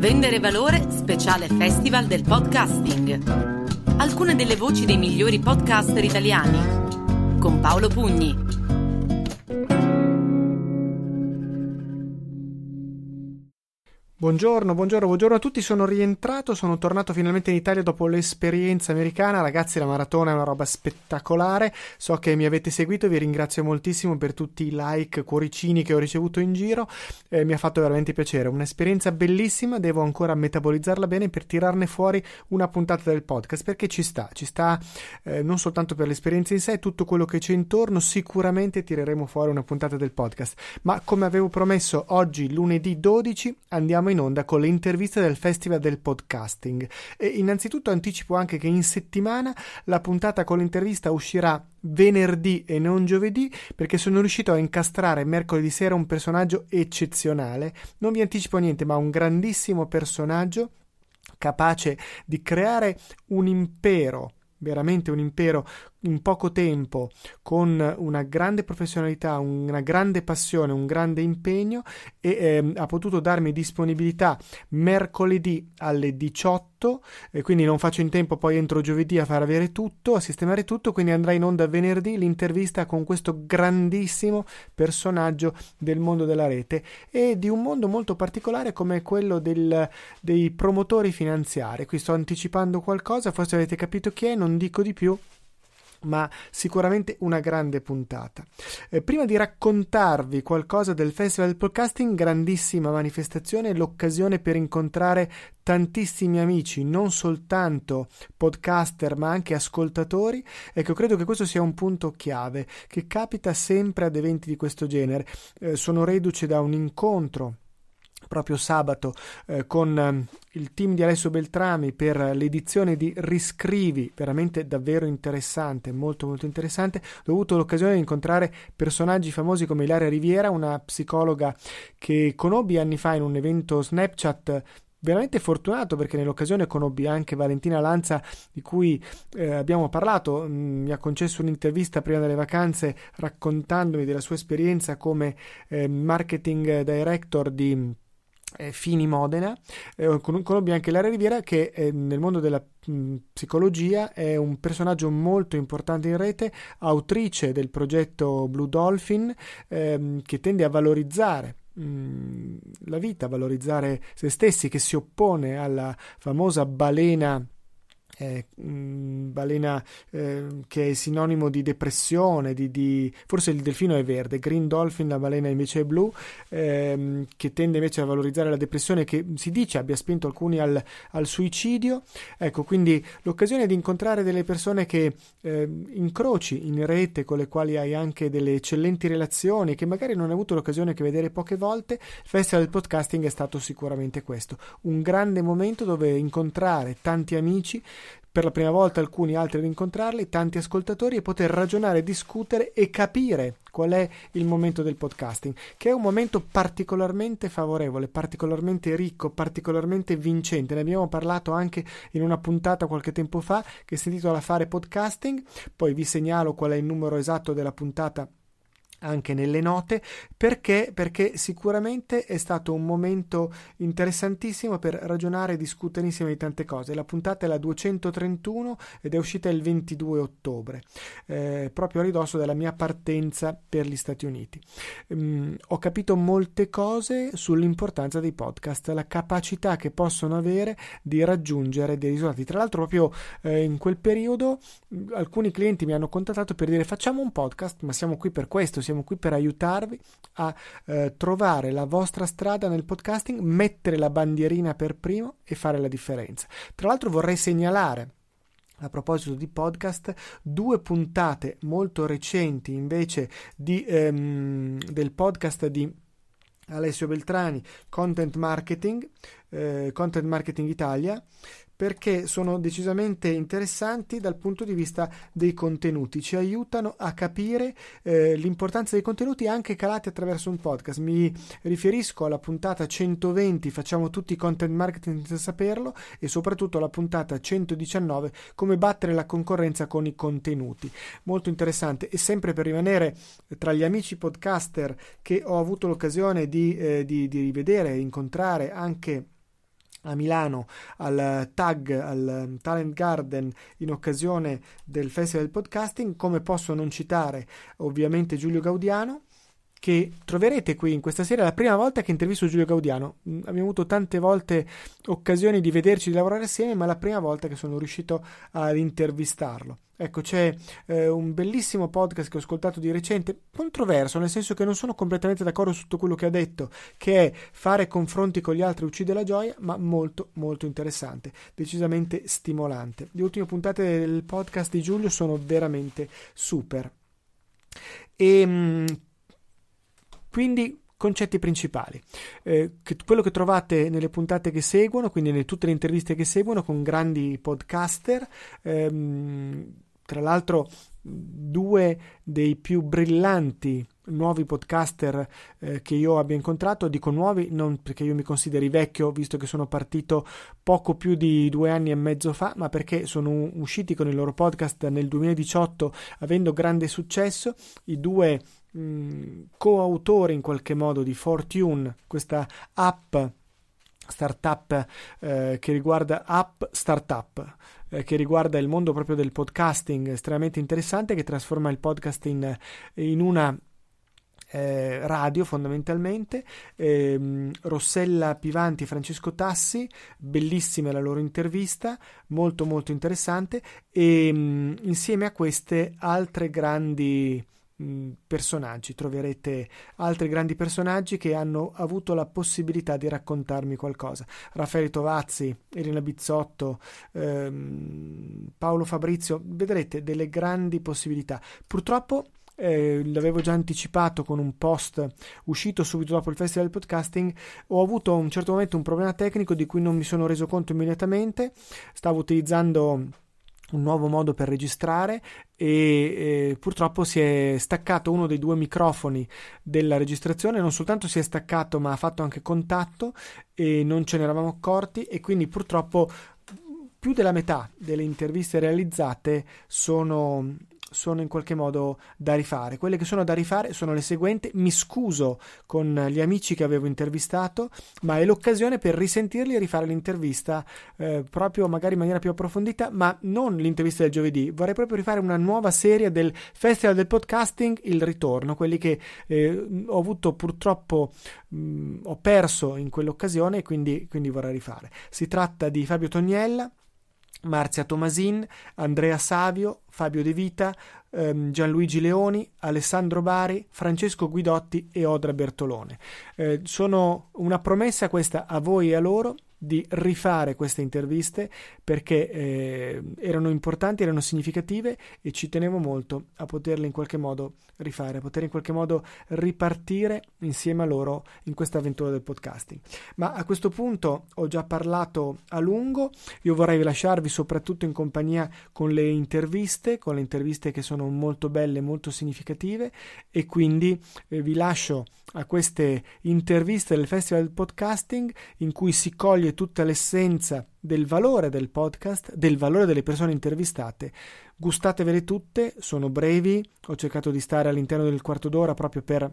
Vendere Valore, speciale festival del podcasting. Alcune delle voci dei migliori podcaster italiani. Con Paolo Pugni. Buongiorno, buongiorno, buongiorno a tutti. Sono rientrato, sono tornato finalmente in Italia dopo l'esperienza americana. Ragazzi, la maratona è una roba spettacolare. So che mi avete seguito, vi ringrazio moltissimo per tutti i like, cuoricini che ho ricevuto in giro. Eh, mi ha fatto veramente piacere. Un'esperienza bellissima, devo ancora metabolizzarla bene per tirarne fuori una puntata del podcast perché ci sta, ci sta eh, non soltanto per l'esperienza in sé, tutto quello che c'è intorno. Sicuramente tireremo fuori una puntata del podcast. Ma come avevo promesso, oggi lunedì 12 andiamo in onda con le interviste del Festival del Podcasting. E innanzitutto anticipo anche che in settimana la puntata con l'intervista uscirà venerdì e non giovedì perché sono riuscito a incastrare mercoledì sera un personaggio eccezionale. Non vi anticipo niente, ma un grandissimo personaggio capace di creare un impero veramente un impero in poco tempo, con una grande professionalità, una grande passione, un grande impegno e eh, ha potuto darmi disponibilità mercoledì alle 18, e quindi non faccio in tempo poi entro giovedì a far avere tutto, a sistemare tutto, quindi andrà in onda venerdì l'intervista con questo grandissimo personaggio del mondo della rete e di un mondo molto particolare come quello del, dei promotori finanziari. Qui sto anticipando qualcosa, forse avete capito chi è, non dico di più ma sicuramente una grande puntata. Eh, prima di raccontarvi qualcosa del Festival del Podcasting, grandissima manifestazione, l'occasione per incontrare tantissimi amici, non soltanto podcaster, ma anche ascoltatori. Ecco, credo che questo sia un punto chiave che capita sempre ad eventi di questo genere. Eh, sono reduce da un incontro proprio sabato eh, con ehm, il team di Alessio Beltrami per l'edizione di Riscrivi, veramente davvero interessante, molto molto interessante. Ho avuto l'occasione di incontrare personaggi famosi come Ilaria Riviera, una psicologa che conobbi anni fa in un evento Snapchat eh, veramente fortunato perché nell'occasione conobbi anche Valentina Lanza di cui eh, abbiamo parlato, mm, mi ha concesso un'intervista prima delle vacanze raccontandomi della sua esperienza come eh, marketing director di eh, Fini Modena, eh, Colombia anche Lara Riviera che eh, nel mondo della mh, psicologia è un personaggio molto importante in rete, autrice del progetto Blue Dolphin ehm, che tende a valorizzare mh, la vita, a valorizzare se stessi, che si oppone alla famosa balena mh, mm, balena eh, che è sinonimo di depressione, di, di, forse il delfino è verde, Green Dolphin la balena invece è blu, ehm, che tende invece a valorizzare la depressione che si dice abbia spinto alcuni al, al suicidio. Ecco, quindi l'occasione di incontrare delle persone che eh, incroci in rete, con le quali hai anche delle eccellenti relazioni, che magari non hai avuto l'occasione di vedere poche volte, il Festival del Podcasting è stato sicuramente questo, un grande momento dove incontrare tanti amici, per la prima volta alcuni altri ad incontrarli, tanti ascoltatori e poter ragionare, discutere e capire qual è il momento del podcasting, che è un momento particolarmente favorevole, particolarmente ricco, particolarmente vincente. Ne abbiamo parlato anche in una puntata qualche tempo fa che si intitola Fare podcasting, poi vi segnalo qual è il numero esatto della puntata anche nelle note perché? perché sicuramente è stato un momento interessantissimo per ragionare e discutere insieme di tante cose la puntata è la 231 ed è uscita il 22 ottobre eh, proprio a ridosso della mia partenza per gli Stati Uniti um, ho capito molte cose sull'importanza dei podcast la capacità che possono avere di raggiungere dei risultati tra l'altro proprio eh, in quel periodo mm, alcuni clienti mi hanno contattato per dire facciamo un podcast ma siamo qui per questo siamo qui per aiutarvi a eh, trovare la vostra strada nel podcasting, mettere la bandierina per primo e fare la differenza. Tra l'altro vorrei segnalare a proposito di podcast, due puntate molto recenti invece di, ehm, del podcast di Alessio Beltrani, Content Marketing, eh, Content Marketing Italia, perché sono decisamente interessanti dal punto di vista dei contenuti, ci aiutano a capire eh, l'importanza dei contenuti anche calati attraverso un podcast. Mi riferisco alla puntata 120, facciamo tutti i content marketing senza saperlo e soprattutto alla puntata 119, come battere la concorrenza con i contenuti. Molto interessante e sempre per rimanere tra gli amici podcaster che ho avuto l'occasione di, eh, di, di rivedere e incontrare anche a Milano al TAG, al um, Talent Garden in occasione del Festival del Podcasting, come posso non citare ovviamente Giulio Gaudiano che troverete qui in questa serie è la prima volta che intervisto Giulio Gaudiano. Mm, abbiamo avuto tante volte occasioni di vederci, di lavorare assieme, ma è la prima volta che sono riuscito ad intervistarlo. Ecco, c'è eh, un bellissimo podcast che ho ascoltato di recente, controverso, nel senso che non sono completamente d'accordo su tutto quello che ha detto, che è fare confronti con gli altri uccide la gioia, ma molto molto interessante, decisamente stimolante. Le ultime puntate del podcast di Giulio sono veramente super. E ehm, mh, quindi concetti principali, eh, che, quello che trovate nelle puntate che seguono, quindi in tutte le interviste che seguono con grandi podcaster, ehm, tra l'altro due dei più brillanti nuovi podcaster eh, che io abbia incontrato, dico nuovi non perché io mi consideri vecchio, visto che sono partito poco più di due anni e mezzo fa, ma perché sono usciti con il loro podcast nel 2018 avendo grande successo, i due Mm, coautore in qualche modo di Fortune, questa app startup eh, che riguarda app startup eh, che riguarda il mondo proprio del podcasting estremamente interessante che trasforma il podcast in, in una eh, radio fondamentalmente, eh, Rossella Pivanti e Francesco Tassi, bellissima la loro intervista, molto molto interessante e ehm, mh, insieme a queste altre grandi Mm, personaggi, troverete altri grandi personaggi che hanno avuto la possibilità di raccontarmi qualcosa. Raffaele Tovazzi, Elena Bizzotto, ehm, Paolo Fabrizio, vedrete delle grandi possibilità. Purtroppo eh, l'avevo già anticipato con un post uscito subito dopo il Festival del Podcasting, ho avuto a un certo momento un problema tecnico di cui non mi sono reso conto immediatamente, stavo utilizzando un nuovo modo per registrare e, e purtroppo si è staccato uno dei due microfoni della registrazione, non soltanto si è staccato ma ha fatto anche contatto e non ce ne eravamo accorti e quindi purtroppo più della metà delle interviste realizzate sono sono in qualche modo da rifare. Quelle che sono da rifare sono le seguenti. Mi scuso con gli amici che avevo intervistato, ma è l'occasione per risentirli e rifare l'intervista eh, proprio magari in maniera più approfondita, ma non l'intervista del giovedì. Vorrei proprio rifare una nuova serie del Festival del Podcasting, Il Ritorno, quelli che eh, ho avuto purtroppo, mh, mm, ho perso in quell'occasione e quindi, quindi vorrei rifare. Si tratta di Fabio Tognella Marzia Tomasin, Andrea Savio, Fabio De Vita, ehm, Gianluigi Leoni, Alessandro Bari, Francesco Guidotti e Odra Bertolone. Eh, sono una promessa questa a voi e a loro di rifare queste interviste perché eh, erano importanti, erano significative e ci tenevo molto a poterle in qualche modo rifare, a poter in qualche modo ripartire insieme a loro in questa avventura del podcasting. Ma a questo punto ho già parlato a lungo, io vorrei lasciarvi soprattutto in compagnia con le interviste, con le interviste che sono molto belle, molto significative e quindi eh, vi lascio a queste interviste del Festival del Podcasting in cui si coglie capire tutta l'essenza del valore del podcast, del valore delle persone intervistate. Gustatevele tutte, sono brevi, ho cercato di stare all'interno del quarto d'ora proprio per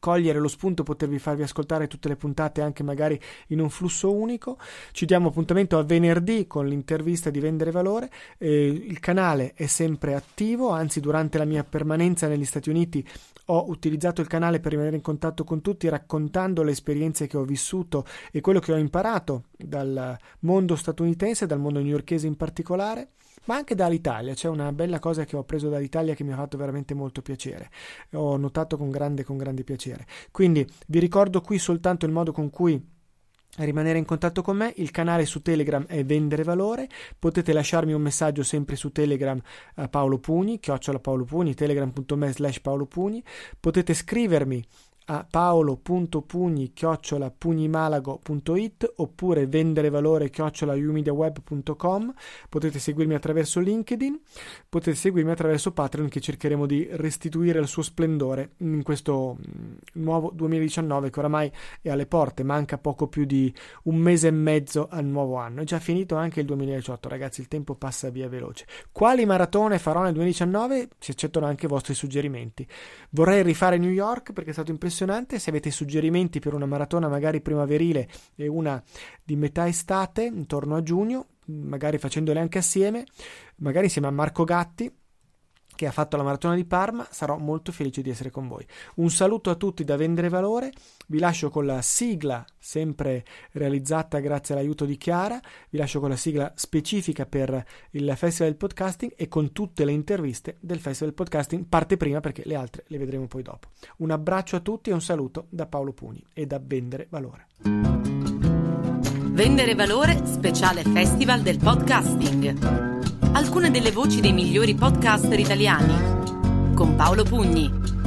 cogliere lo spunto, potervi farvi ascoltare tutte le puntate anche magari in un flusso unico. Ci diamo appuntamento a venerdì con l'intervista di Vendere Valore. Eh, il canale è sempre attivo, anzi durante la mia permanenza negli Stati Uniti ho utilizzato il canale per rimanere in contatto con tutti raccontando le esperienze che ho vissuto e quello che ho imparato dal mondo statunitense, dal mondo newyorchese in particolare ma anche dall'Italia. C'è una bella cosa che ho preso dall'Italia che mi ha fatto veramente molto piacere. Ho notato con grande, con grande piacere pensiere. Quindi vi ricordo qui soltanto il modo con cui rimanere in contatto con me, il canale su Telegram è Vendere Valore, potete lasciarmi un messaggio sempre su Telegram eh, Paolo Pugni, chiocciola Paolo Pugni, telegram.me slash Paolo Pugni, potete scrivermi a paolo.pugni-pugnimalago.it oppure venderevalore-umediaweb.com potete seguirmi attraverso LinkedIn potete seguirmi attraverso Patreon che cercheremo di restituire il suo splendore in questo mm, nuovo 2019 che oramai è alle porte manca poco più di un mese e mezzo al nuovo anno è già finito anche il 2018 ragazzi il tempo passa via veloce quali maratone farò nel 2019? si accettano anche i vostri suggerimenti vorrei rifare New York perché è stato impressionante impressionante. Se avete suggerimenti per una maratona magari primaverile e una di metà estate, intorno a giugno, magari facendole anche assieme, magari insieme a Marco Gatti, che ha fatto la maratona di Parma, sarò molto felice di essere con voi. Un saluto a tutti da Vendere Valore, vi lascio con la sigla sempre realizzata grazie all'aiuto di Chiara, vi lascio con la sigla specifica per il Festival del Podcasting e con tutte le interviste del Festival del Podcasting, parte prima perché le altre le vedremo poi dopo. Un abbraccio a tutti e un saluto da Paolo Pugni e da Vendere Valore. Vendere Valore, speciale Festival del Podcasting alcune delle voci dei migliori podcaster italiani con Paolo Pugni.